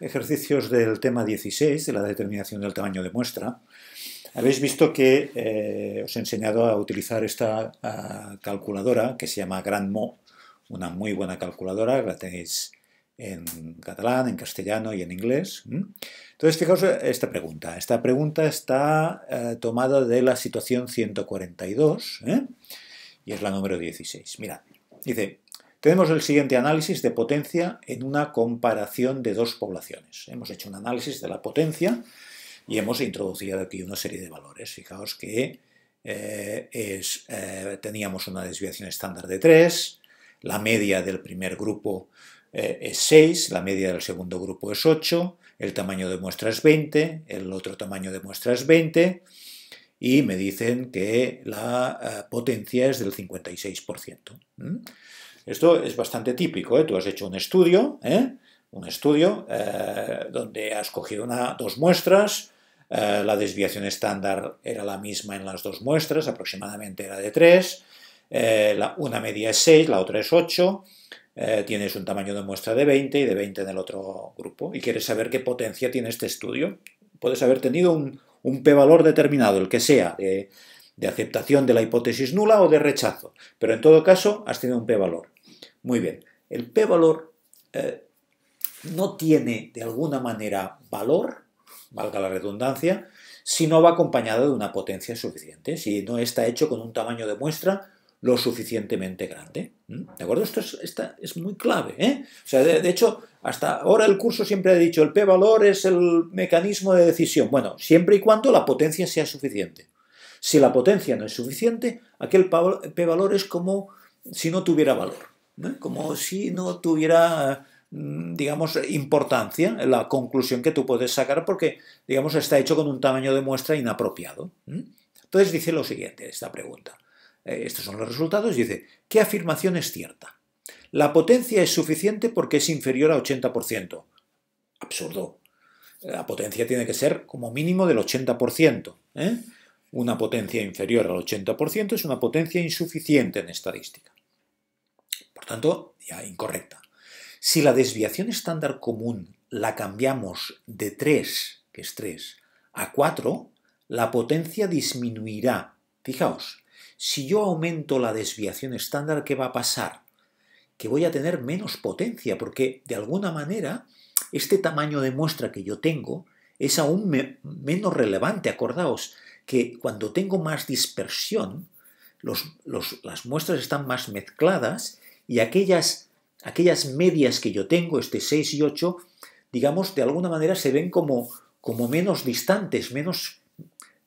ejercicios del tema 16, de la determinación del tamaño de muestra, habéis visto que eh, os he enseñado a utilizar esta ah, calculadora que se llama GrandMo, una muy buena calculadora, la tenéis en catalán, en castellano y en inglés. Entonces, fijaos esta pregunta. Esta pregunta está eh, tomada de la situación 142 ¿eh? y es la número 16. Mira, dice, tenemos el siguiente análisis de potencia en una comparación de dos poblaciones. Hemos hecho un análisis de la potencia y hemos introducido aquí una serie de valores. Fijaos que eh, eh, teníamos una desviación estándar de 3, la media del primer grupo eh, es 6, la media del segundo grupo es 8, el tamaño de muestra es 20, el otro tamaño de muestra es 20 y me dicen que la potencia es del 56%. Esto es bastante típico, ¿eh? tú has hecho un estudio, ¿eh? un estudio eh, donde has cogido una, dos muestras, la desviación estándar era la misma en las dos muestras, aproximadamente era de 3, una media es 6, la otra es 8, tienes un tamaño de muestra de 20 y de 20 en el otro grupo, y quieres saber qué potencia tiene este estudio. Puedes haber tenido un, p-valor determinado, el que sea, de aceptación de la hipótesis nula o de rechazo, pero en todo caso has tenido un p-valor. Muy bien, el p-valor eh, no tiene de alguna manera valor, valga la redundancia, si no va acompañado de una potencia suficiente, si no está hecho con un tamaño de muestra lo suficientemente grande. ¿Mm? ¿De acuerdo? Esto es, muy clave. ¿eh? sea, de, de, hecho, hasta ahora el curso siempre ha dicho el p-valor es el mecanismo de decisión. Bueno, siempre y cuando la potencia sea suficiente. Si la potencia no es suficiente, aquel p-valor es como si no tuviera valor como si no tuviera mm, digamos, importancia la conclusión que tú puedes sacar porque, digamos, está hecho con un tamaño de muestra inapropiado. Entonces dice lo siguiente, esta pregunta. Eh, estos son los resultados. Dice, ¿qué afirmación es cierta? La potencia es suficiente porque es inferior a 80%. Absurdo. La potencia tiene que ser como mínimo del 80%. ¿eh? Una potencia inferior al 80% es una potencia insuficiente en estadística. Por tanto, ya incorrecta. Si la desviación estándar común la cambiamos de 3, que es 3, a 4, la potencia disminuirá. Fijaos, si yo aumento la desviación estándar, ¿qué va a pasar? Que voy a tener menos potencia, porque de alguna manera este tamaño de muestra que yo tengo es aún menos relevante. Acordaos que cuando tengo más dispersión, las muestras están más mezcladas y aquellas, aquellas medias que yo tengo, este 6 y 8, digamos, de alguna manera se ven como, como menos distantes, menos,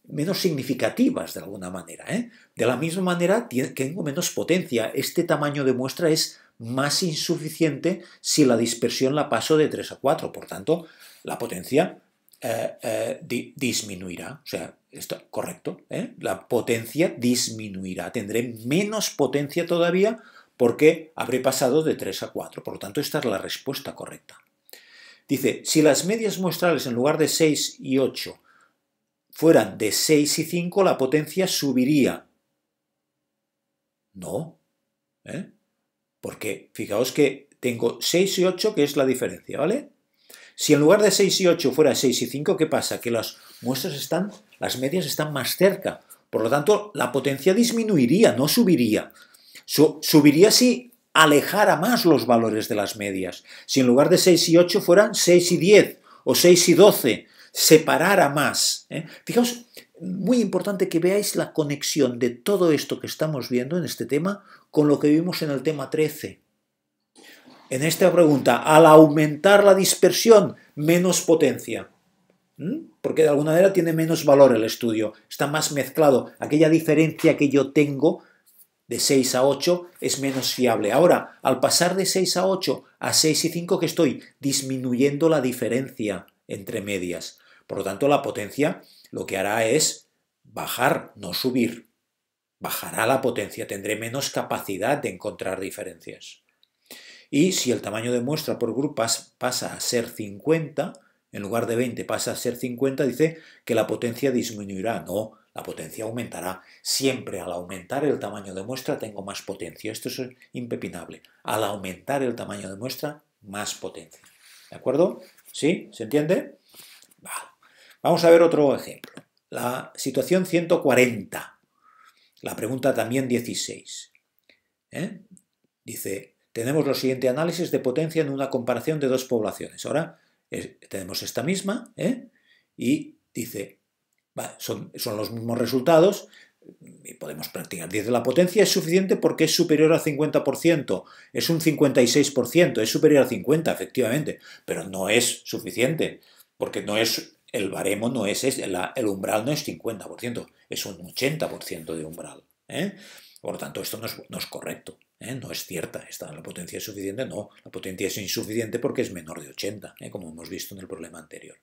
menos significativas de alguna manera. ¿eh? De la misma manera, tengo menos potencia. Este tamaño de muestra es más insuficiente si la dispersión la paso de 3 a 4. Por tanto, la potencia eh, eh, disminuirá. O sea, está correcto. La potencia disminuirá. Tendré menos potencia todavía porque habré pasado de 3 a 4. Por lo tanto, esta es la respuesta correcta. Dice, si las medias muestrales en lugar de 6 y 8 fueran de 6 y 5, la potencia subiría. No, ¿eh? porque fijaos que tengo 6 y 8, que es la diferencia, ¿vale? Si en lugar de 6 y 8 fuera 6 y 5, ¿qué pasa? Que las muestras están, las medias están más cerca. Por lo tanto, la potencia disminuiría, no subiría subiría si alejara más los valores de las medias. Si en lugar de 6 y 8 fueran 6 y 10 o 6 y 12, separara más. ¿eh? Fijaos, muy importante que veáis la conexión de todo esto que estamos viendo en este tema con lo que vimos en el tema 13. En esta pregunta, al aumentar la dispersión, menos potencia. ¿Mm? Porque de alguna manera tiene menos valor el estudio, está más mezclado. Aquella diferencia que yo tengo de 6 a 8 es menos fiable. Ahora, al pasar de 6 a 8 a 6 y 5 que estoy disminuyendo la diferencia entre medias. Por lo tanto, la potencia lo que hará es bajar, no subir. Bajará la potencia, tendré menos capacidad de encontrar diferencias. Y si el tamaño de muestra por grupo pasa a ser 50, en lugar de 20 pasa a ser 50, dice que la potencia disminuirá. No, la potencia aumentará. Siempre al aumentar el tamaño de muestra tengo más potencia. Esto es impepinable. Al aumentar el tamaño de muestra, más potencia. ¿De acuerdo? ¿Sí? ¿Se entiende? Vamos a ver otro ejemplo. La situación 140. La pregunta también 16. ¿Eh? Dice, tenemos los siguiente análisis de potencia en una comparación de dos poblaciones. Ahora eh, tenemos esta misma ¿eh? y dice, son, los mismos resultados y podemos practicar. Dice, la potencia es suficiente porque es superior al 50%, es un 56%, es superior al 50%, efectivamente, pero no es suficiente porque no es el baremo no es, el umbral no es 50%, es un 80% de umbral. ¿eh? Por lo tanto, esto no es, correcto, ¿eh? no es cierta. Esta, la potencia es suficiente, no, la potencia es insuficiente porque es menor de 80, ¿eh? como hemos visto en el problema anterior.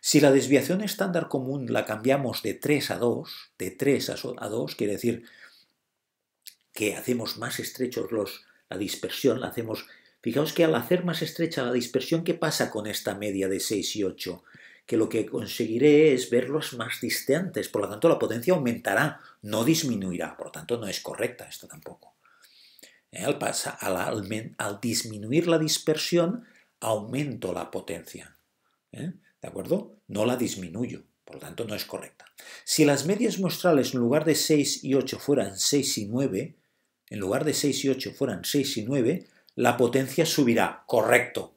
Si la desviación estándar común la cambiamos de 3 a 2, de 3 a 2 quiere decir que hacemos más estrechos los, la dispersión, la hacemos... Fijaos que al hacer más estrecha la dispersión, ¿qué pasa con esta media de 6 y 8? Que lo que conseguiré es verlos más distantes, por lo tanto la potencia aumentará, no disminuirá, por lo tanto no es correcta esto tampoco. ¿Eh? Al, al, al, disminuir la dispersión, aumento la potencia. ¿Eh? ¿De acuerdo? No la disminuyo, por lo tanto no es correcta. Si las medias muestrales en lugar de 6 y 8 fueran 6 y 9, en lugar de 6 y 8 fueran 6 y 9, la potencia subirá, correcto.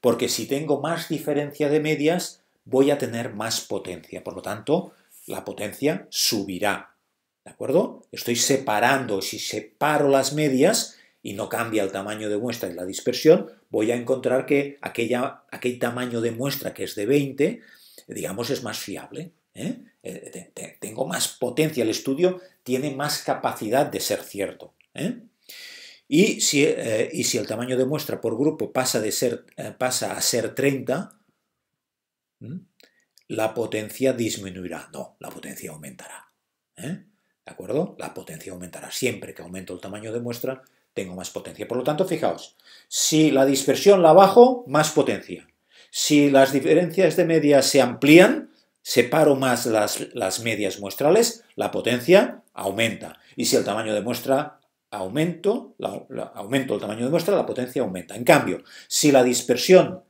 Porque si tengo más diferencia de medias, voy a tener más potencia. Por lo tanto, la potencia subirá. ¿De acuerdo? Estoy separando, si separo las medias, y no cambia el tamaño de muestra y la dispersión, voy a encontrar que aquella, aquel tamaño de muestra que es de 20, digamos, es más fiable. ¿eh? Eh, tengo más potencia, el estudio tiene más capacidad de ser cierto. ¿eh? Y, si, y, si, el tamaño de muestra por grupo pasa, de ser, pasa a ser 30, la potencia disminuirá. No, la potencia aumentará. ¿De acuerdo? La potencia aumentará. Siempre que aumento el tamaño de muestra, tengo más potencia. Por lo tanto, fijaos, si la dispersión la bajo, más potencia. Si las diferencias de medias se amplían, separo más las, medias muestrales, la potencia aumenta. Y si el tamaño de muestra aumento, la, aumento el tamaño de muestra, la potencia aumenta. En cambio, si la dispersión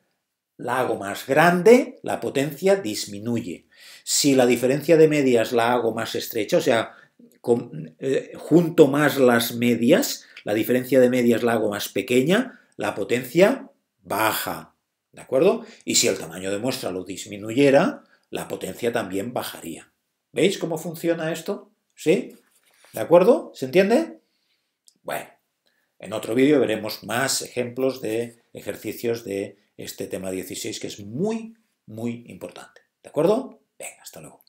la hago más grande, la potencia disminuye. Si la diferencia de medias la hago más estrecha, o sea, eh, junto más las medias, la diferencia de media es la hago más pequeña, la potencia baja, ¿de acuerdo? Y si el tamaño de muestra lo disminuyera, la potencia también bajaría. ¿Veis cómo funciona esto? ¿Sí? ¿De acuerdo? ¿Se entiende? Bueno, en otro vídeo veremos más ejemplos de ejercicios de este tema 16 que es muy, muy importante. ¿De acuerdo? Venga, hasta luego.